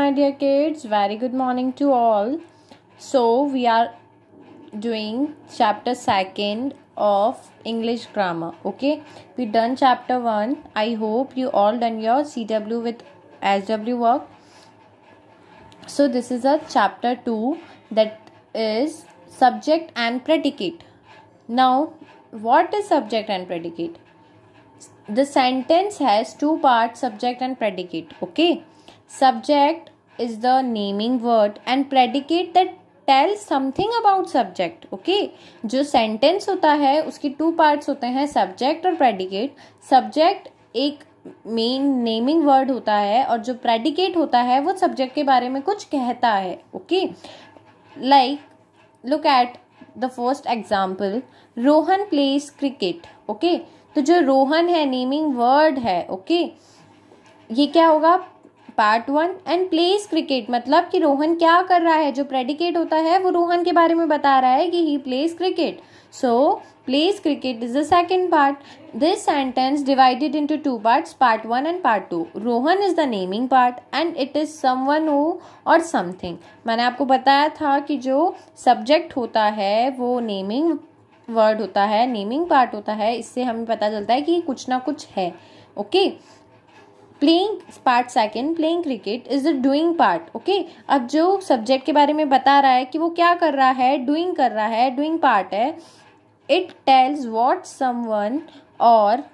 my dear kids very good morning to all so we are doing chapter second of english grammar okay we done chapter one i hope you all done your cw with sw work so this is a chapter two that is subject and predicate now what is subject and predicate the sentence has two parts subject and predicate okay subject is the naming word and predicate that tell something about subject okay जो sentence होता है उसकी two parts होते हैं subject और predicate subject एक main naming word होता है और जो प्रेडिकेट होता है वो सब्जेक्ट के बारे में कुछ कहता है okay like look at the first example Rohan plays cricket okay तो जो रोहन है नेमिंग वर्ड है ओके okay? ये क्या होगा part one and plays cricket मतलब कि रोहन क्या कर रहा है जो प्रेडिकेट होता है वो रोहन के बारे में बता रहा है कि he plays cricket so plays cricket is the second part this sentence divided into two part part one and part two Rohan is the naming part and it is someone हो और समथिंग मैंने आपको बताया था कि जो सब्जेक्ट होता है वो नेमिंग वर्ड होता है नेमिंग पार्ट होता है इससे हमें पता चलता है कि कुछ ना कुछ है okay playing part second playing cricket is the doing part okay अब जो सब्जेक्ट के बारे में बता रहा है कि वो क्या कर रहा है डूइंग कर रहा है डूइंग पार्ट है इट टेल्स वॉट समवन और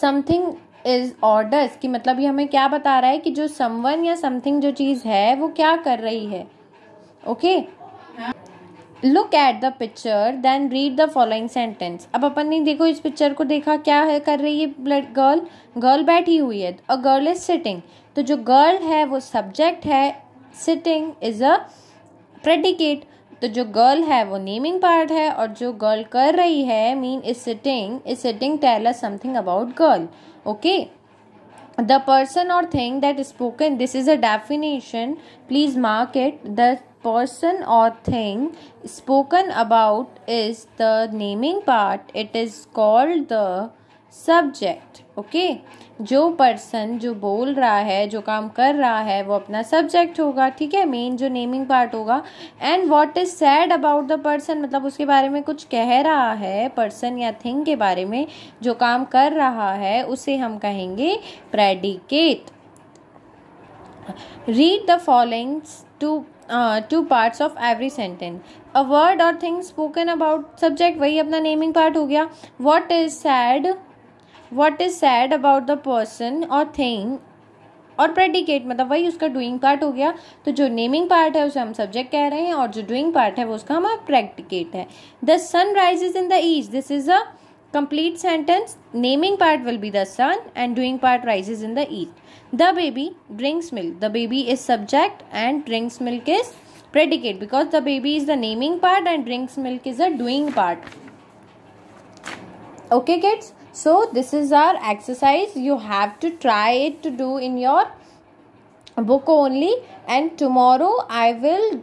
समथिंग इज ऑर्डर्स कि मतलब ये हमें क्या बता रहा है कि जो समवन या समथिंग जो चीज़ है वो क्या कर रही है okay okay? Look at the picture then read the following sentence अब अपन ने देखो इस पिक्चर को देखा क्या है कर रही है गर्ल गर्ल बैठी हुई है अ गर्ल इज सिटिंग तो जो गर्ल है वो सब्जेक्ट है सिटिंग इज अ प्रेडिकेट तो जो गर्ल है वो नेमिंग पार्ट है और जो गर्ल कर रही है mean is sitting is sitting tell us something about girl okay the person और thing that is spoken this is a definition please mark it the person or thing spoken about is the naming part it is called the subject okay okay? जो person जो बोल रहा है जो काम कर रहा है वो अपना सब्जेक्ट होगा ठीक है मेन जो नेमिंग पार्ट होगा and what is said about the person मतलब उसके बारे में कुछ कह रहा है पर्सन या थिंग के बारे में जो काम कर रहा है उसे हम कहेंगे predicate read the followings two two parts of every sentence a word और थिंग स्पोकन अबाउट सब्जेक्ट वही अपना नेमिंग पार्ट हो गया what is said what is said about the person और थिंग और प्रेडिकेट मतलब वही उसका डूइंग पार्ट हो गया तो जो नेमिंग पार्ट है उसे हम सब्जेक्ट कह रहे हैं और जो डूइंग पार्ट है वो उसका हमारा प्रेडिकेट है the sun rise in the east this is a Complete sentence naming part will be the sun and doing part rises in the east. The baby drinks milk. The baby is subject and drinks milk is predicate because the baby is the naming part and drinks milk is the doing part. Okay kids. So this is our exercise. You have to try it to do in your book only and tomorrow I will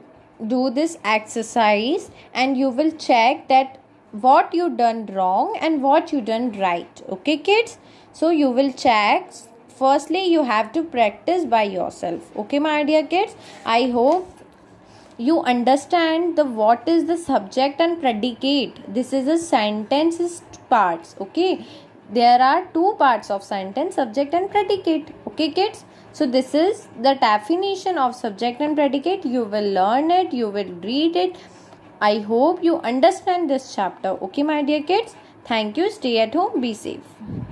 do this exercise and you will check that what you done wrong and what you done right okay kids so you will check firstly you have to practice by yourself okay my dear kids i hope you understand the what is the subject and predicate this is a sentence parts okay there are two parts of sentence subject and predicate okay kids so this is the definition of subject and predicate you will learn it you will read it I hope you understand this chapter. Okay, my dear kids. Thank you. Stay at home. Be safe.